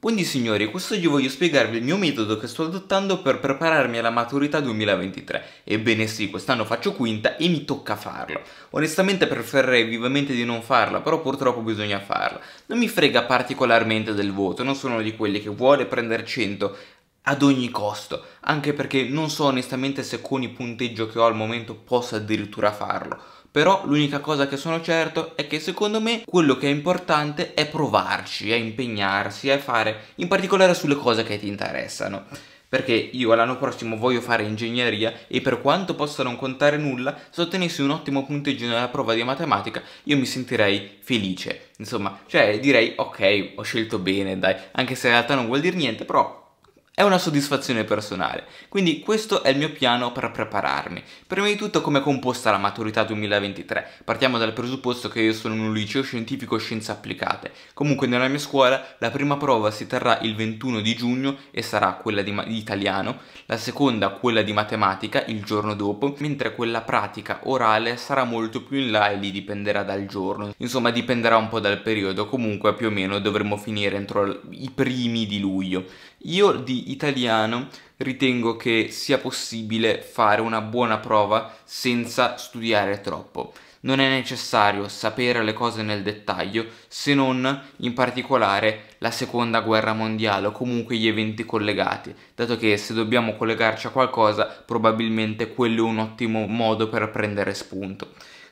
Quindi signori, questo oggi voglio spiegarvi il mio metodo che sto adottando per prepararmi alla maturità 2023. Ebbene sì, quest'anno faccio quinta e mi tocca farlo. Onestamente preferirei vivamente di non farla, però purtroppo bisogna farla. Non mi frega particolarmente del voto, non sono di quelli che vuole prendere 100 ad ogni costo, anche perché non so onestamente se con il punteggio che ho al momento posso addirittura farlo però l'unica cosa che sono certo è che secondo me quello che è importante è provarci, è impegnarsi, è fare, in particolare sulle cose che ti interessano perché io l'anno prossimo voglio fare ingegneria e per quanto possa non contare nulla, se ottenessi un ottimo punteggio nella prova di matematica, io mi sentirei felice. Insomma, cioè direi ok, ho scelto bene, dai, anche se in realtà non vuol dire niente, però è una soddisfazione personale, quindi questo è il mio piano per prepararmi. Prima di tutto come è composta la maturità 2023. Partiamo dal presupposto che io sono in un liceo scientifico scienze applicate. Comunque nella mia scuola la prima prova si terrà il 21 di giugno e sarà quella di, di italiano, la seconda quella di matematica il giorno dopo, mentre quella pratica orale sarà molto più in là e lì dipenderà dal giorno. Insomma dipenderà un po' dal periodo, comunque più o meno dovremo finire entro i primi di luglio. Io di italiano ritengo che sia possibile fare una buona prova senza studiare troppo. Non è necessario sapere le cose nel dettaglio se non in particolare la seconda guerra mondiale o comunque gli eventi collegati, dato che se dobbiamo collegarci a qualcosa probabilmente quello è un ottimo modo per prendere spunto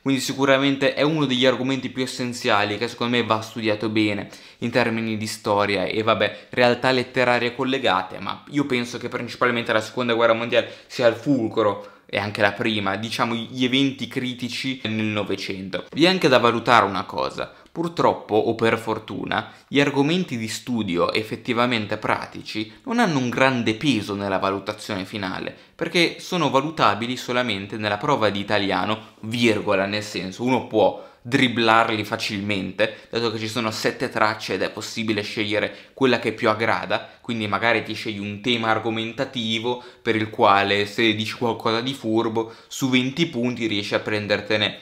quindi sicuramente è uno degli argomenti più essenziali che secondo me va studiato bene in termini di storia e vabbè realtà letterarie collegate, ma io penso che principalmente la seconda guerra mondiale sia il fulcro e anche la prima, diciamo gli eventi critici nel Novecento. Vi è anche da valutare una cosa, Purtroppo o per fortuna, gli argomenti di studio effettivamente pratici non hanno un grande peso nella valutazione finale, perché sono valutabili solamente nella prova di italiano, virgola, nel senso uno può dribblarli facilmente, dato che ci sono sette tracce ed è possibile scegliere quella che più aggrada, quindi magari ti scegli un tema argomentativo per il quale se dici qualcosa di furbo, su 20 punti riesci a prendertene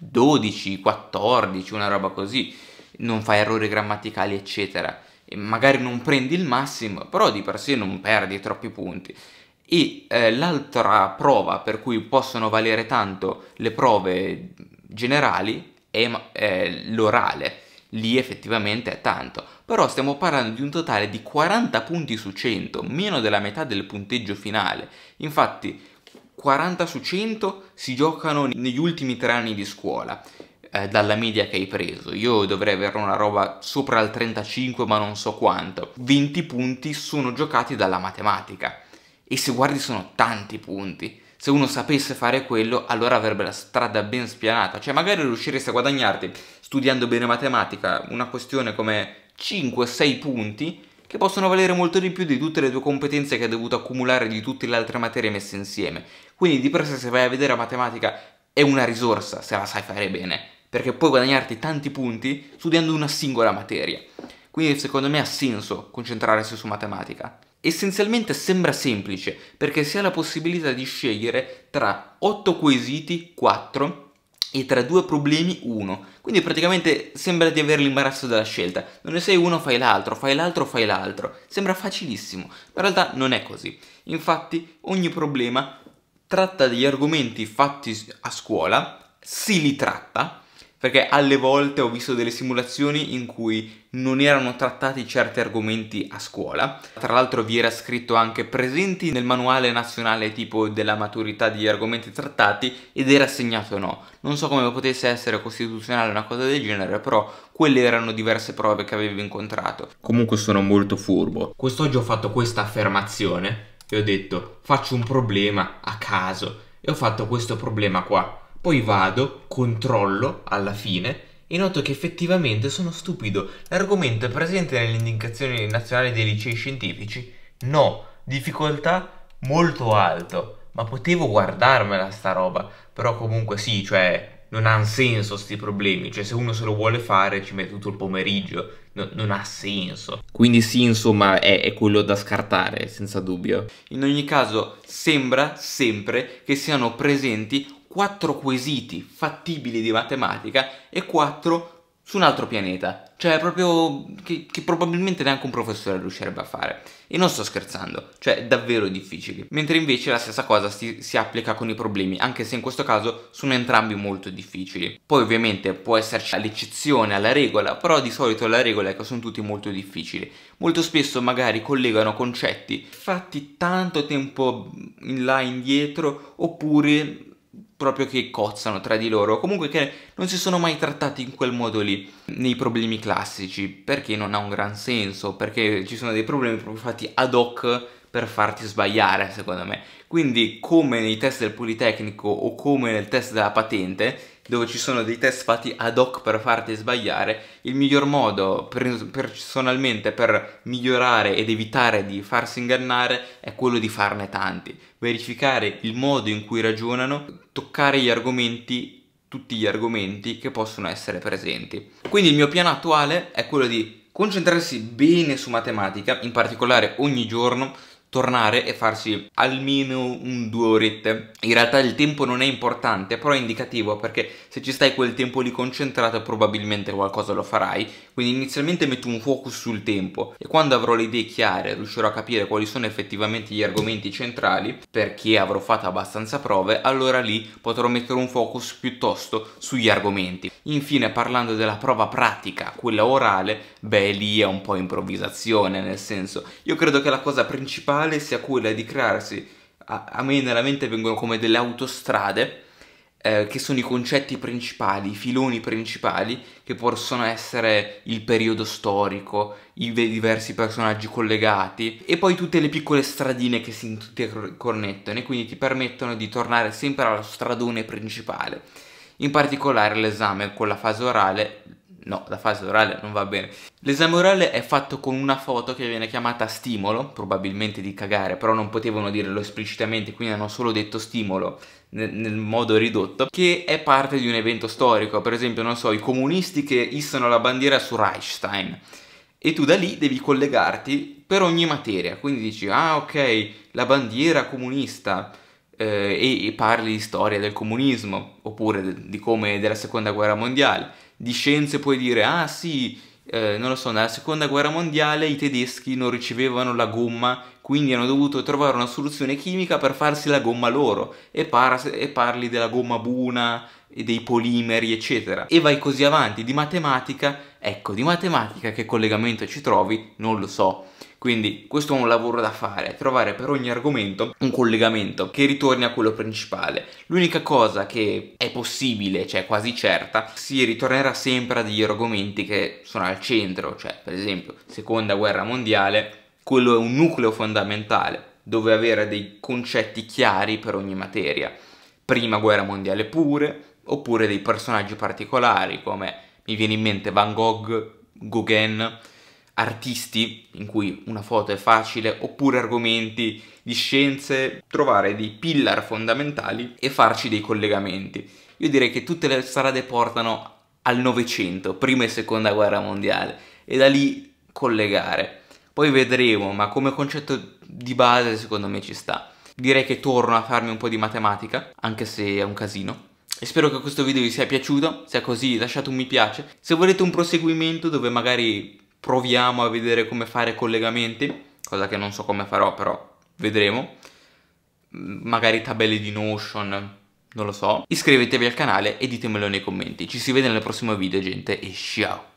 12, 14, una roba così, non fai errori grammaticali, eccetera. E magari non prendi il massimo, però di per sé non perdi troppi punti. E eh, l'altra prova per cui possono valere tanto le prove generali è, è l'orale. Lì effettivamente è tanto, però stiamo parlando di un totale di 40 punti su 100, meno della metà del punteggio finale. Infatti 40 su 100 si giocano negli ultimi tre anni di scuola eh, dalla media che hai preso io dovrei avere una roba sopra il 35 ma non so quanto 20 punti sono giocati dalla matematica e se guardi sono tanti punti se uno sapesse fare quello allora avrebbe la strada ben spianata cioè magari riusciresti a guadagnarti studiando bene matematica una questione come 5-6 punti che possono valere molto di più di tutte le tue competenze che hai dovuto accumulare di tutte le altre materie messe insieme. Quindi di per sé se vai a vedere la matematica è una risorsa se la sai fare bene, perché puoi guadagnarti tanti punti studiando una singola materia. Quindi secondo me ha senso concentrarsi su matematica. Essenzialmente sembra semplice, perché si ha la possibilità di scegliere tra 8 quesiti, 4, e tra due problemi uno. Quindi praticamente sembra di avere l'imbarazzo della scelta. Non ne sei uno, fai l'altro, fai l'altro, fai l'altro. Sembra facilissimo, ma in realtà non è così. Infatti ogni problema tratta degli argomenti fatti a scuola, si li tratta, perché alle volte ho visto delle simulazioni in cui non erano trattati certi argomenti a scuola. Tra l'altro vi era scritto anche presenti nel manuale nazionale tipo della maturità di argomenti trattati ed era segnato no. Non so come potesse essere costituzionale una cosa del genere, però quelle erano diverse prove che avevo incontrato. Comunque sono molto furbo. Quest'oggi ho fatto questa affermazione e ho detto faccio un problema a caso e ho fatto questo problema qua poi vado, controllo alla fine e noto che effettivamente sono stupido. L'argomento è presente nelle indicazioni nazionali dei licei scientifici? No, difficoltà molto alto. Ma potevo guardarmela sta roba. Però comunque sì, cioè non hanno senso questi problemi, cioè se uno se lo vuole fare ci mette tutto il pomeriggio, no, non ha senso. Quindi sì, insomma, è, è, quello da scartare, senza dubbio. In ogni caso, sembra sempre che siano presenti quattro quesiti fattibili di matematica e quattro su un altro pianeta, cioè proprio che, che, probabilmente neanche un professore riuscirebbe a fare. E non sto scherzando, cioè davvero difficili. Mentre invece la stessa cosa si, si applica con i problemi, anche se in questo caso sono entrambi molto difficili. Poi ovviamente può esserci l'eccezione alla regola, però di solito la regola è che sono tutti molto difficili. Molto spesso magari collegano concetti fatti tanto tempo in là indietro oppure proprio che cozzano tra di loro, comunque che non si sono mai trattati in quel modo lì, nei problemi classici, perché non ha un gran senso, perché ci sono dei problemi proprio fatti ad hoc per farti sbagliare, secondo me. Quindi, come nei test del Politecnico o come nel test della patente, dove ci sono dei test fatti ad hoc per farti sbagliare, il miglior modo per, personalmente per migliorare ed evitare di farsi ingannare è quello di farne tanti, verificare il modo in cui ragionano, toccare gli argomenti tutti gli argomenti che possono essere presenti. Quindi il mio piano attuale è quello di concentrarsi bene su matematica, in particolare ogni giorno tornare e farsi almeno un due orette. In realtà il tempo non è importante, però è indicativo perché se ci stai quel tempo lì concentrato probabilmente qualcosa lo farai, quindi inizialmente metto un focus sul tempo e quando avrò le idee chiare riuscirò a capire quali sono effettivamente gli argomenti centrali, perché avrò fatto abbastanza prove, allora lì potrò mettere un focus piuttosto sugli argomenti. Infine parlando della prova pratica, quella orale, beh lì è un po' improvvisazione, nel senso io credo che la cosa principale Palace ha quella di crearsi, a, a me nella mente vengono come delle autostrade, eh, che sono i concetti principali, i filoni principali, che possono essere il periodo storico, i diversi personaggi collegati e poi tutte le piccole stradine che si interconnettono e quindi ti permettono di tornare sempre allo stradone principale. In particolare l'esame con la fase orale No, la fase orale non va bene. L'esame orale è fatto con una foto che viene chiamata stimolo, probabilmente di cagare, però non potevano dirlo esplicitamente, quindi hanno solo detto stimolo nel, nel modo ridotto, che è parte di un evento storico, per esempio, non so, i comunisti che issano la bandiera su Reichstein. E tu da lì devi collegarti per ogni materia, quindi dici, ah ok, la bandiera comunista, eh, e parli di storia del comunismo, oppure di come della seconda guerra mondiale. Di scienze puoi dire, ah sì, eh, non lo so, nella seconda guerra mondiale i tedeschi non ricevevano la gomma, quindi hanno dovuto trovare una soluzione chimica per farsi la gomma loro, e, par- e parli della gomma buna, e dei polimeri, eccetera. E vai così avanti, di matematica, ecco, di matematica che collegamento ci trovi, non lo so quindi questo è un lavoro da fare, trovare per ogni argomento un collegamento che ritorni a quello principale. L'unica cosa che è possibile, cioè quasi certa, si ritornerà sempre a degli argomenti che sono al centro, cioè per esempio seconda guerra mondiale, quello è un nucleo fondamentale, dove avere dei concetti chiari per ogni materia. Prima guerra mondiale pure, oppure dei personaggi particolari come mi viene in mente Van Gogh, Gauguin, artisti in cui una foto è facile oppure argomenti di scienze, trovare dei pillar fondamentali e farci dei collegamenti. Io direi che tutte le strade portano al Novecento, prima e seconda guerra mondiale, e da lì collegare. Poi vedremo, ma come concetto di base secondo me ci sta. Direi che torno a farmi un po' di matematica, anche se è un casino. E spero che questo video vi sia piaciuto, se è così lasciate un mi piace. Se volete un proseguimento dove magari proviamo a vedere come fare collegamenti, cosa che non so come farò, però vedremo. Mm, magari tabelle di Notion, non lo so. Iscrivetevi al canale e ditemelo nei commenti. Ci si vede nel prossimo video, gente, e ciao!